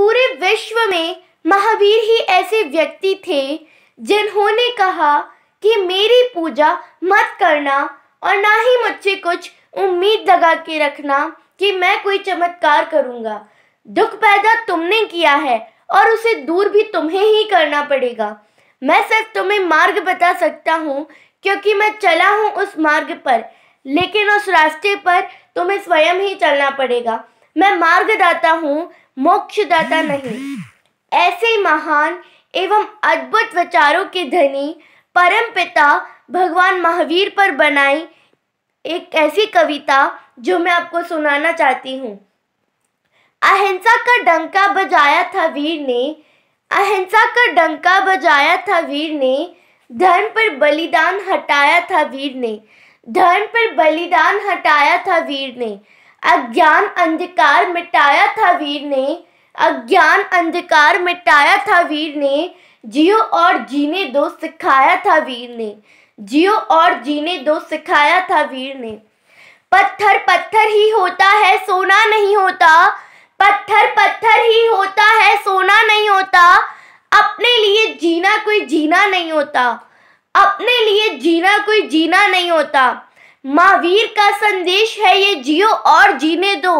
पूरे विश्व में महावीर ही ऐसे व्यक्ति थे जिन्होंने कहा कि मेरी पूजा मत करना और ना ही मुझसे कुछ उम्मीद लगा के रखना कि मैं कोई चमत्कार करूंगा दुख पैदा तुमने किया है और उसे दूर भी तुम्हें ही करना पड़ेगा मैं सिर्फ तुम्हें मार्ग बता सकता हूँ क्योंकि मैं चला हूँ उस मार्ग पर लेकिन उस रास्ते पर तुम्हें स्वयं ही चलना पड़ेगा मैं मार्गदाता हूँ मोक्षदाता नहीं ऐसे महान एवं अद्भुत विचारों के धनी परम पिता भगवान महावीर पर बनाई एक ऐसी कविता जो मैं आपको सुनाना चाहती हूँ अहिंसा का डंका बजाया था वीर ने अहिंसा का डंका बजाया था वीर ने धर्म पर बलिदान हटाया था वीर ने धर्म पर बलिदान हटाया था वीर ने अज्ञान अंधकार मिटाया था वीर ने अज्ञान अंधकार मिटाया था वीर ने जियो और जीने दो सिखाया था वीर ने जियो और जीने दो सिखाया था वीर ने पत्थर पत्थर ही होता है सोना नहीं होता पत्थर पत्थर ही होता है सोना नहीं होता अपने लिए जीना कोई जीना नहीं होता अपने लिए जीना कोई जीना नहीं होता महावीर का संदेश है ये जियो और जीने दो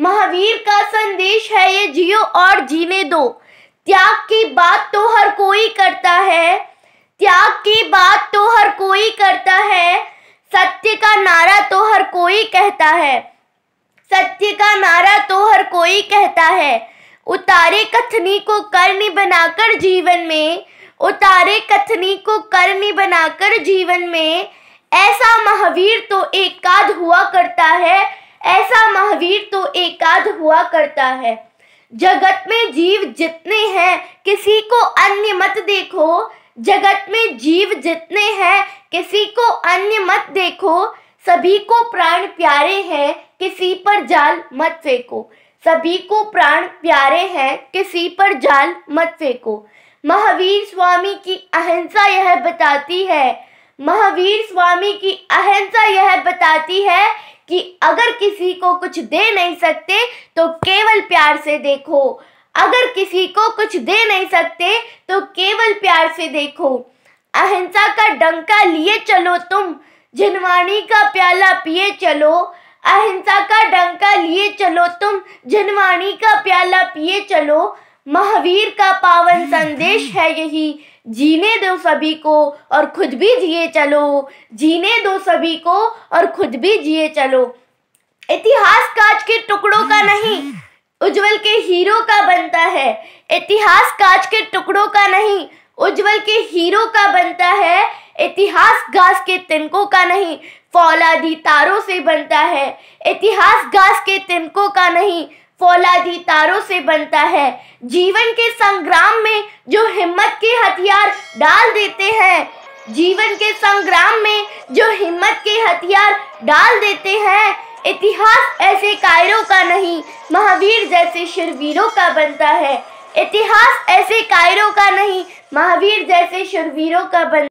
महावीर का संदेश है ये जियो और जीने दो त्याग की बात तो हर कोई करता है त्याग की बात तो हर कोई करता है सत्य का नारा तो हर कोई कहता है सत्य का नारा तो हर कोई कहता है उतारे कथनी को कर्णी बनाकर जीवन में उतारे कथनी को कर्णी बनाकर जीवन में ऐसा महावीर तो एकाध एक हुआ करता है ऐसा महावीर तो एकाध एक हुआ करता है जगत में जीव जितने हैं किसी को अन्य मत देखो जगत में जीव जितने हैं किसी को अन्य मत देखो सभी को प्राण प्यारे हैं किसी पर जाल मत फेंको सभी को प्राण प्यारे हैं किसी पर जाल मत फेंको महावीर स्वामी की अहिंसा यह बताती है महावीर स्वामी की अहिंसा यह बताती है कि अगर किसी को कुछ दे नहीं सकते तो केवल प्यार से देखो अगर किसी को कुछ दे नहीं सकते तो केवल प्यार से देखो अहिंसा का डंका लिए चलो तुम जिनवाणी का प्याला पिए चलो अहिंसा का डंका लिए चलो तुम जिनवाणी का प्याला पिए चलो महावीर का पावन संदेश है यही जीने दो सभी को और खुद भी जिए चलो जीने दो सभी को और खुद भी जिए चलो इतिहास कांच के टुकड़ों का नहीं उज्जवल के हीरो का बनता है इतिहास कांच के टुकड़ों का नहीं उज्जवल के हीरो का बनता है इतिहास घास के तिनकों का नहीं फौलादी तारों से बनता है इतिहास घास के तिनकों का नहीं फौलादी तारों से बनता है जीवन के संग्राम में जो हिम्मत के हथियार डाल देते हैं जीवन के संग्राम में जो हिम्मत के हथियार डाल देते हैं इतिहास ऐसे कायरों का नहीं महावीर जैसे शरवीरों का बनता है इतिहास ऐसे कायरों का नहीं महावीर जैसे शुरवीरों का बन